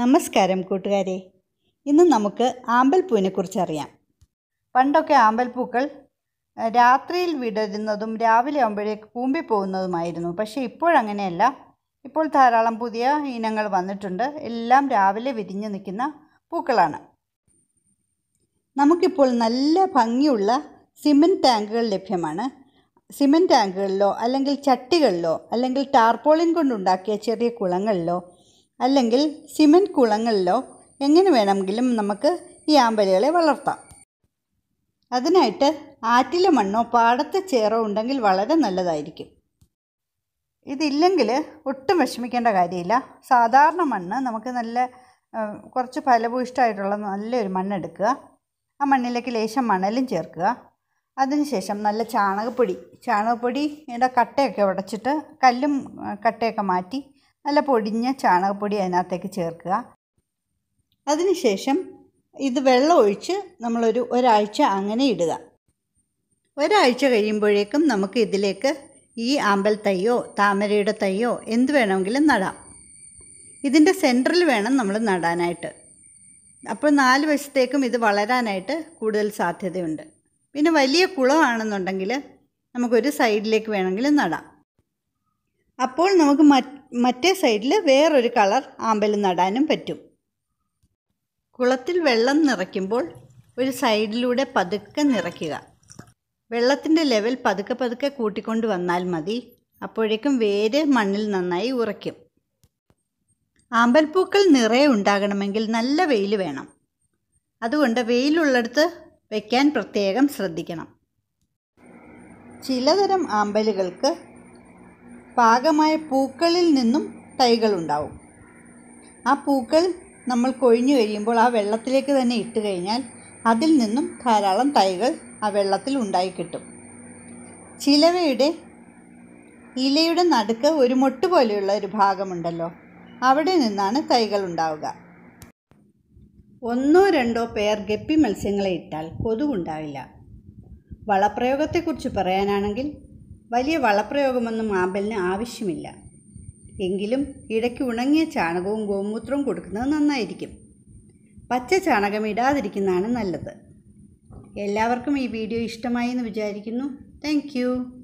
നമസ്കാരം കൂട്ടുകാരെ ഇന്ന് നമുക്ക് ആമ്പൽപ്പൂവിനെ അറിയാം പണ്ടൊക്കെ ആമ്പൽപ്പൂക്കൾ രാത്രിയിൽ വിടരുന്നതും രാവിലെ ആകുമ്പോഴേക്ക് കൂമ്പിപ്പോകുന്നതുമായിരുന്നു പക്ഷേ ഇപ്പോഴങ്ങനെയല്ല ഇപ്പോൾ ധാരാളം പുതിയ ഇനങ്ങൾ വന്നിട്ടുണ്ട് എല്ലാം രാവിലെ വിരിഞ്ഞു നിൽക്കുന്ന പൂക്കളാണ് നമുക്കിപ്പോൾ നല്ല ഭംഗിയുള്ള സിമെൻറ്റ് ടാങ്കുകൾ ലഭ്യമാണ് സിമെൻറ്റ് ടാങ്കുകളിലോ അല്ലെങ്കിൽ ചട്ടികളിലോ അല്ലെങ്കിൽ ടാർപോളിൻ കൊണ്ടുണ്ടാക്കിയ ചെറിയ കുളങ്ങളിലോ അല്ലെങ്കിൽ സിമെൻറ്റ് കുളങ്ങളിലോ എങ്ങനെ വേണമെങ്കിലും നമുക്ക് ഈ ആമ്പലുകളെ വളർത്താം അതിനായിട്ട് ആറ്റിലെ മണ്ണോ പാടത്തെ ചേറോ ഉണ്ടെങ്കിൽ വളരെ നല്ലതായിരിക്കും ഇതില്ലെങ്കിൽ ഒട്ടും വിഷമിക്കേണ്ട കാര്യമില്ല സാധാരണ മണ്ണ് നമുക്ക് നല്ല കുറച്ച് ഫലഭൂയിഷ്ടമായിട്ടുള്ള നല്ലൊരു മണ്ണെടുക്കുക ആ മണ്ണിലേക്ക് ലേശം മണലും ചേർക്കുക അതിനുശേഷം നല്ല ചാണകപ്പൊടി ചാണകപ്പൊടിയുടെ കട്ടയൊക്കെ ഉടച്ചിട്ട് കല്ലും കട്ടയൊക്കെ മാറ്റി നല്ല പൊടിഞ്ഞ ചാണകപ്പൊടി അതിനകത്തേക്ക് ചേർക്കുക അതിനുശേഷം ഇത് വെള്ളം ഒഴിച്ച് നമ്മളൊരു ഒരാഴ്ച അങ്ങനെ ഇടുക ഒരാഴ്ച കഴിയുമ്പോഴേക്കും നമുക്ക് ഇതിലേക്ക് ഈ ആമ്പൽ തൈയോ താമരയുടെ തൈയോ എന്ത് വേണമെങ്കിലും നടാം ഇതിൻ്റെ സെൻറ്ററിൽ വേണം നമ്മൾ നടാനായിട്ട് അപ്പോൾ നാല് വശത്തേക്കും ഇത് വളരാനായിട്ട് കൂടുതൽ സാധ്യതയുണ്ട് പിന്നെ വലിയ കുളമാണെന്നുണ്ടെങ്കിൽ നമുക്കൊരു സൈഡിലേക്ക് വേണമെങ്കിലും നടാം അപ്പോൾ നമുക്ക് മറ്റേ സൈഡിൽ വേറൊരു കളർ ആമ്പൽ നടാനും പറ്റും കുളത്തിൽ വെള്ളം നിറയ്ക്കുമ്പോൾ ഒരു സൈഡിലൂടെ പതുക്കെ നിറയ്ക്കുക വെള്ളത്തിൻ്റെ ലെവൽ പതുക്കെ പതുക്കെ കൂട്ടിക്കൊണ്ട് വന്നാൽ മതി അപ്പോഴേക്കും വേര് മണ്ണിൽ നന്നായി ഉറയ്ക്കും ആമ്പൽപ്പൂക്കൾ നിറയെ ഉണ്ടാകണമെങ്കിൽ നല്ല വെയിൽ വേണം അതുകൊണ്ട് വെയിലുള്ളിടത്ത് വയ്ക്കാൻ പ്രത്യേകം ശ്രദ്ധിക്കണം ചിലതരം ആമ്പലുകൾക്ക് പാകമായ പൂക്കളിൽ നിന്നും തൈകളുണ്ടാവും ആ പൂക്കൾ നമ്മൾ കൊഴിഞ്ഞു കഴിയുമ്പോൾ ആ വെള്ളത്തിലേക്ക് തന്നെ ഇട്ട് കഴിഞ്ഞാൽ അതിൽ നിന്നും ധാരാളം തൈകൾ ആ വെള്ളത്തിൽ ഉണ്ടായി കിട്ടും ചിലവയുടെ ഇലയുടെ നടുക്ക് ഒരു മൊട്ട് പോലെയുള്ള ഒരു ഭാഗമുണ്ടല്ലോ അവിടെ നിന്നാണ് തൈകൾ ഉണ്ടാവുക ഒന്നോ രണ്ടോ പേർ ഗപ്പി മത്സ്യങ്ങളെ ഇട്ടാൽ കൊതുകുണ്ടാവില്ല വളപ്രയോഗത്തെക്കുറിച്ച് പറയാനാണെങ്കിൽ വലിയ വളപ്രയോഗമൊന്നും ആമ്പലിന് ആവശ്യമില്ല എങ്കിലും ഇടയ്ക്ക് ഉണങ്ങിയ ചാണകവും ഗോമൂത്രവും കൊടുക്കുന്നത് നന്നായിരിക്കും പച്ച ചാണകം ഇടാതിരിക്കുന്നതാണ് നല്ലത് എല്ലാവർക്കും ഈ വീഡിയോ ഇഷ്ടമായി എന്ന് വിചാരിക്കുന്നു താങ്ക്